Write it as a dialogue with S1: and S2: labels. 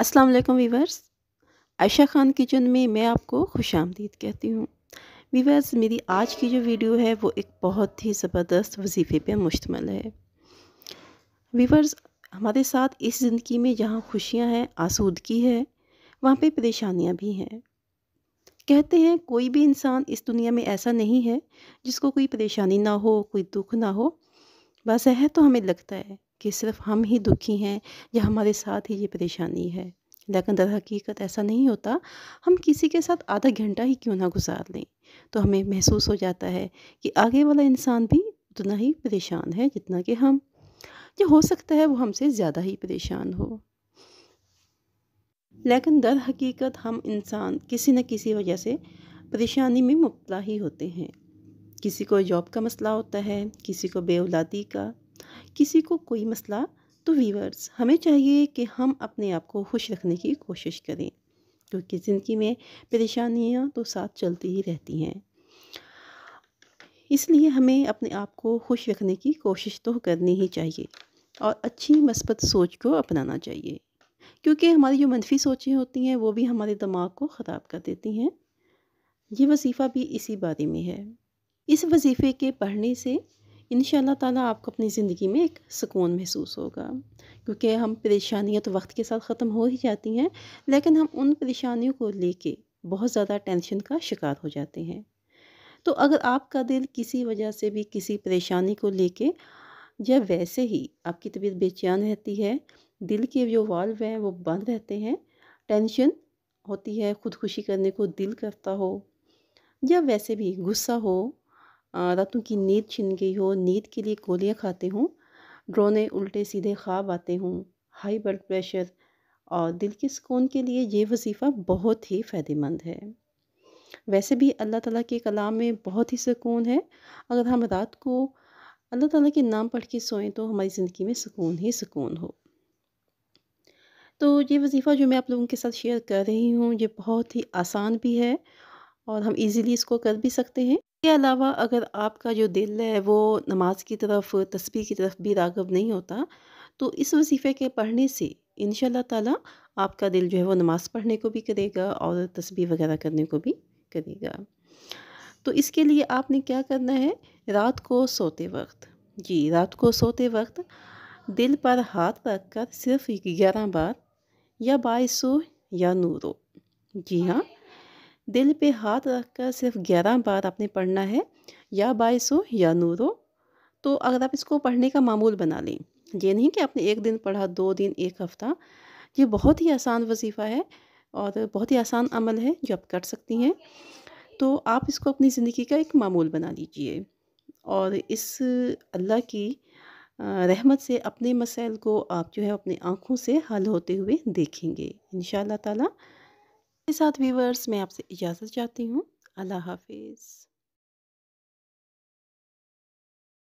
S1: अस्सलाम वालेकुम viewers Ayesha Khan kitchen में मैं आपको खुश आमदीद कहती हूँ वीवर्स मेरी आज की जो वीडियो है वो एक बहुत ही ज़बरदस्त वजीफ़े पे मुश्तमल है वीवर्स हमारे साथ इस ज़िंदगी में जहाँ खुशियाँ हैं आसूदगी है वहाँ पे परेशानियाँ भी हैं कहते हैं कोई भी इंसान इस दुनिया में ऐसा नहीं है जिसको कोई परेशानी ना हो कोई दुख ना हो बस है तो हमें लगता है कि सिर्फ हम ही दुखी हैं या हमारे साथ ही ये परेशानी है लेकिन दर हकीकत ऐसा नहीं होता हम किसी के साथ आधा घंटा ही क्यों ना गुजार लें तो हमें महसूस हो जाता है कि आगे वाला इंसान भी उतना ही परेशान है जितना कि हम जो हो सकता है वो हमसे ज़्यादा ही परेशान हो लेकिन दर हकीकत हम इंसान किसी न किसी वजह से परेशानी में मुबला ही होते हैं किसी को जॉब का मसला होता है किसी को बेउलादी का किसी को कोई मसला तो वीवर्स हमें चाहिए कि हम अपने आप को खुश रखने की कोशिश करें क्योंकि ज़िंदगी में परेशानियाँ तो साथ चलती ही रहती हैं इसलिए हमें अपने आप को खुश रखने की कोशिश तो करनी ही चाहिए और अच्छी मस्बत सोच को अपनाना चाहिए क्योंकि हमारी जो मनफी सोचें होती हैं वो भी हमारे दिमाग को ख़राब कर देती हैं ये वजीफ़ा भी इसी बारे में है इस वजीफ़े के पढ़ने से इन ताला आपको अपनी ज़िंदगी में एक सुकून महसूस होगा क्योंकि हम परेशानियाँ तो वक्त के साथ ख़त्म हो ही जाती हैं लेकिन हम उन परेशानियों को लेके बहुत ज़्यादा टेंशन का शिकार हो जाते हैं तो अगर आपका दिल किसी वजह से भी किसी परेशानी को लेके या वैसे ही आपकी तबीयत बेचैन रहती है दिल के जो वाल्व हैं वो बंद रहते हैं टेंशन होती है खुदकुशी करने को दिल करता हो या वैसे भी गुस्सा हो रातों की नींद छिन गई हो नींद के लिए गोलियां खाते हों ड्रोने उल्टे सीधे ख्वाब आते हों हाई ब्लड प्रेशर और दिल के सुकून के लिए ये वजीफ़ा बहुत ही फ़ायदेमंद है वैसे भी अल्लाह ताला के कलाम में बहुत ही सुकून है अगर हम रात को अल्लाह ताला के नाम पढ़ के सोएं तो हमारी ज़िंदगी में सुकून ही सुकून हो तो ये वजीफ़ा जो मैं आप लोगों के साथ शेयर कर रही हूँ ये बहुत ही आसान भी है और हम इजीली इसको कर भी सकते हैं इसके अलावा अगर आपका जो दिल है वो नमाज़ की तरफ तस्वीर की तरफ भी राग़ब नहीं होता तो इस वजीफ़े के पढ़ने से इन ताला आपका दिल जो है वो नमाज़ पढ़ने को भी करेगा और तस्वीर वगैरह करने को भी करेगा तो इसके लिए आपने क्या करना है रात को सोते वक्त जी रात को सोते वक्त दिल पर हाथ रख कर सिर्फ ग्यारह बार या बाईसो या नूरो जी हाँ दिल पे हाथ रखकर सिर्फ ग्यारह बार आपने पढ़ना है या बाईस हो या नूर हो तो अगर आप इसको पढ़ने का मामूल बना लें ये नहीं कि आपने एक दिन पढ़ा दो दिन एक हफ़्ता ये बहुत ही आसान वजीफ़ा है और बहुत ही आसान अमल है जो आप कर सकती हैं तो आप इसको अपनी ज़िंदगी का एक मामूल बना लीजिए और इस अल्लाह की रहमत से अपने मसाइल को आप जो है अपनी आँखों से हल होते हुए देखेंगे इन शाह साथ व्यूवर्स मैं आपसे इजाज़त चाहती हूँ अल्लाह हाफिज़